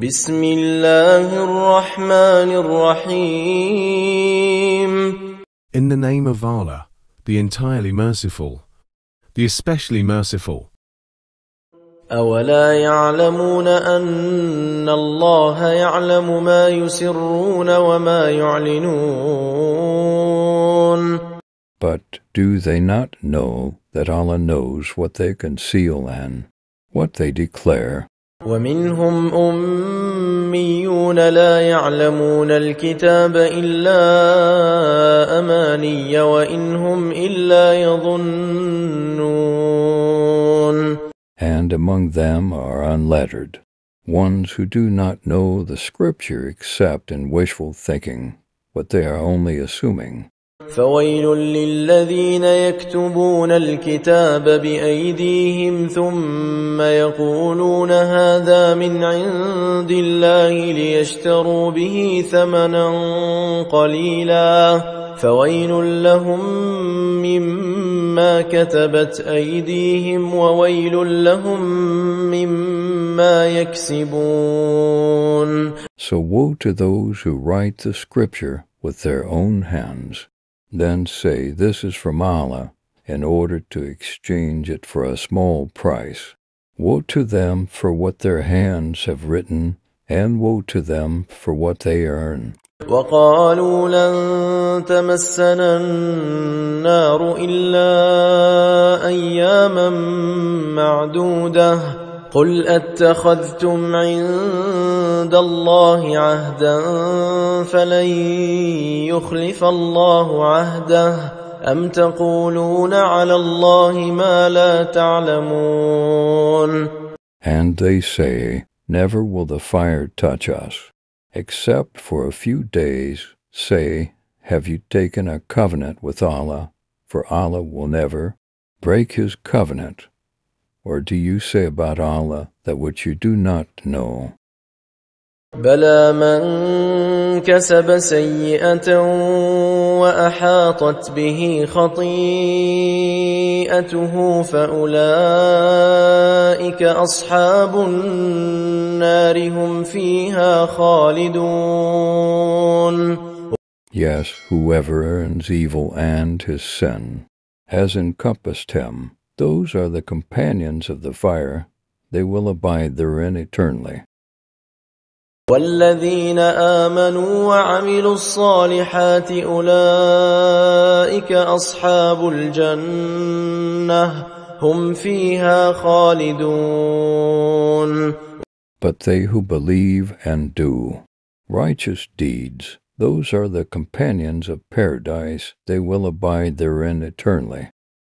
بسم الله الرحمن الرحيم In the name of Allah, the entirely merciful, the especially merciful. أولا يعلمون أن الله يعلم ما يسرون وما يعلنون But do they not know that Allah knows what they conceal and what they declare ومنهم أميون لا يعلمون الكتاب إلا أماني وإن هم إلا يظنون And among them are unlettered, ones who do not know the Scripture except in wishful thinking, what they are only assuming. فويل للذين يكتبون الكتاب بايديهم ثم يقولون هذا من عند الله ليشتروا به ثمنا قليلا فويل لهم مما كتبت ايديهم وويل لهم مما يكسبون So woe to those who write the scripture with their own hands Then say, This is from Allah, in order to exchange it for a small price. Woe to them for what their hands have written, and woe to them for what they earn. وقالوا لن تمسنا النار إلا أياما معدودة قل اتخذتم عند الله عهدا فلن يخلف الله عهده ام تقولون على الله ما لا تعلمون And they say, Never will the fire touch us. Except for a few days, say, Have you taken a covenant with Allah? For Allah will never break his covenant. Or do you say about Allah that which you do not know? بلى من كسب سيئة وأحاطت به خطيئته فأولئك أصحاب النار هم فيها خالدون Yes, whoever earns evil and his sin has encompassed him those are the companions of the fire. They will abide therein eternally. والذين آمنوا وعملوا الصالحات أولئك أصحاب الجنة هم فيها خالدون But they who believe and do righteous deeds, those are the companions of paradise, they will abide therein eternally.